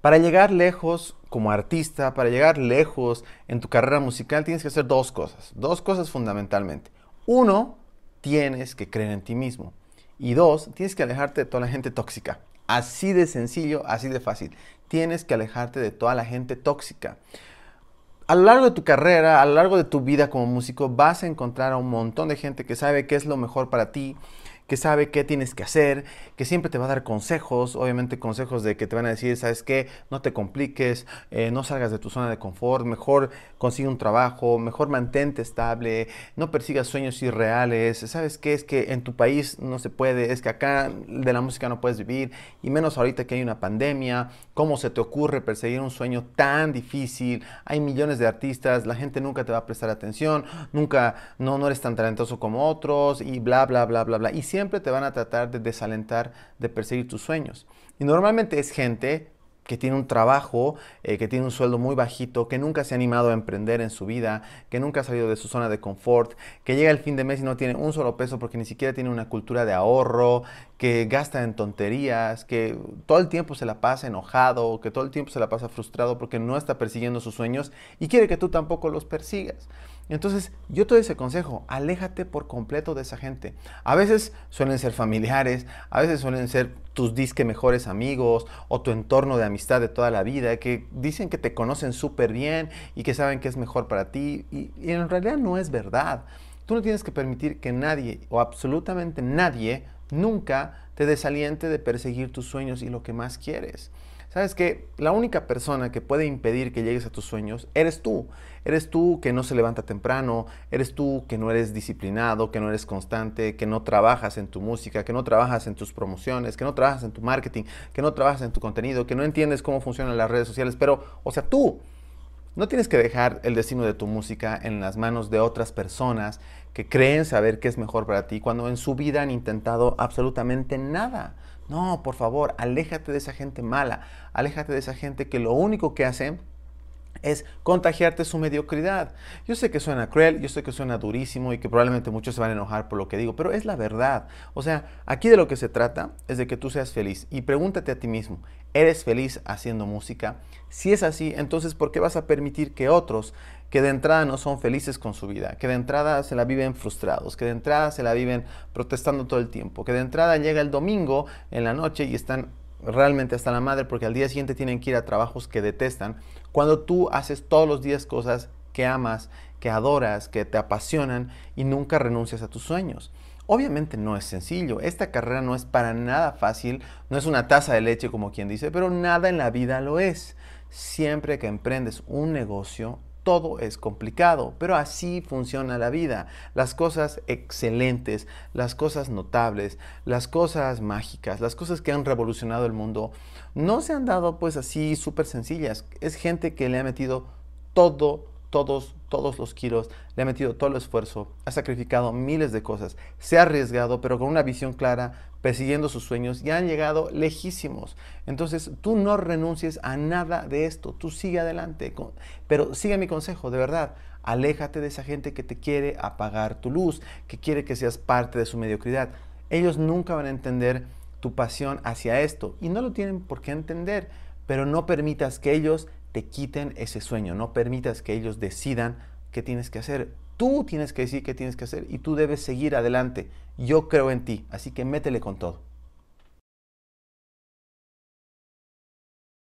Para llegar lejos como artista, para llegar lejos en tu carrera musical, tienes que hacer dos cosas, dos cosas fundamentalmente. Uno, tienes que creer en ti mismo. Y dos, tienes que alejarte de toda la gente tóxica. Así de sencillo, así de fácil. Tienes que alejarte de toda la gente tóxica. A lo largo de tu carrera, a lo largo de tu vida como músico, vas a encontrar a un montón de gente que sabe qué es lo mejor para ti, que sabe qué tienes que hacer, que siempre te va a dar consejos, obviamente consejos de que te van a decir, sabes qué, no te compliques, eh, no salgas de tu zona de confort, mejor consigue un trabajo, mejor mantente estable, no persigas sueños irreales, sabes qué, es que en tu país no se puede, es que acá de la música no puedes vivir, y menos ahorita que hay una pandemia, ¿cómo se te ocurre perseguir un sueño tan difícil? Hay millones de artistas, la gente nunca te va a prestar atención, nunca, no, no eres tan talentoso como otros, y bla, bla, bla, bla, bla. Y siempre te van a tratar de desalentar, de perseguir tus sueños. Y normalmente es gente que tiene un trabajo, eh, que tiene un sueldo muy bajito, que nunca se ha animado a emprender en su vida, que nunca ha salido de su zona de confort, que llega el fin de mes y no tiene un solo peso porque ni siquiera tiene una cultura de ahorro, que gasta en tonterías, que todo el tiempo se la pasa enojado, que todo el tiempo se la pasa frustrado porque no está persiguiendo sus sueños y quiere que tú tampoco los persigas. Entonces, yo te doy ese consejo, aléjate por completo de esa gente. A veces suelen ser familiares, a veces suelen ser tus disque mejores amigos o tu entorno de amistad de toda la vida, que dicen que te conocen súper bien y que saben que es mejor para ti, y, y en realidad no es verdad. Tú no tienes que permitir que nadie o absolutamente nadie nunca te desaliente de perseguir tus sueños y lo que más quieres. Sabes que la única persona que puede impedir que llegues a tus sueños eres tú. Eres tú que no se levanta temprano, eres tú que no eres disciplinado, que no eres constante, que no trabajas en tu música, que no trabajas en tus promociones, que no trabajas en tu marketing, que no trabajas en tu contenido, que no entiendes cómo funcionan las redes sociales, pero, o sea, tú, no tienes que dejar el destino de tu música en las manos de otras personas que creen saber qué es mejor para ti cuando en su vida han intentado absolutamente nada. No, por favor, aléjate de esa gente mala, aléjate de esa gente que lo único que hace es contagiarte su mediocridad. Yo sé que suena cruel, yo sé que suena durísimo y que probablemente muchos se van a enojar por lo que digo, pero es la verdad. O sea, aquí de lo que se trata es de que tú seas feliz y pregúntate a ti mismo, ¿eres feliz haciendo música? Si es así, entonces ¿por qué vas a permitir que otros que de entrada no son felices con su vida, que de entrada se la viven frustrados, que de entrada se la viven protestando todo el tiempo, que de entrada llega el domingo en la noche y están realmente hasta la madre porque al día siguiente tienen que ir a trabajos que detestan. Cuando tú haces todos los días cosas que amas, que adoras, que te apasionan y nunca renuncias a tus sueños. Obviamente no es sencillo, esta carrera no es para nada fácil, no es una taza de leche como quien dice, pero nada en la vida lo es. Siempre que emprendes un negocio, todo es complicado, pero así funciona la vida. Las cosas excelentes, las cosas notables, las cosas mágicas, las cosas que han revolucionado el mundo, no se han dado pues así súper sencillas. Es gente que le ha metido todo todos, todos los kilos, le ha metido todo el esfuerzo, ha sacrificado miles de cosas, se ha arriesgado, pero con una visión clara, persiguiendo sus sueños y han llegado lejísimos. Entonces, tú no renuncies a nada de esto, tú sigue adelante, pero sigue mi consejo, de verdad. Aléjate de esa gente que te quiere apagar tu luz, que quiere que seas parte de su mediocridad. Ellos nunca van a entender tu pasión hacia esto y no lo tienen por qué entender, pero no permitas que ellos te quiten ese sueño, no permitas que ellos decidan qué tienes que hacer. Tú tienes que decir qué tienes que hacer y tú debes seguir adelante. Yo creo en ti, así que métele con todo.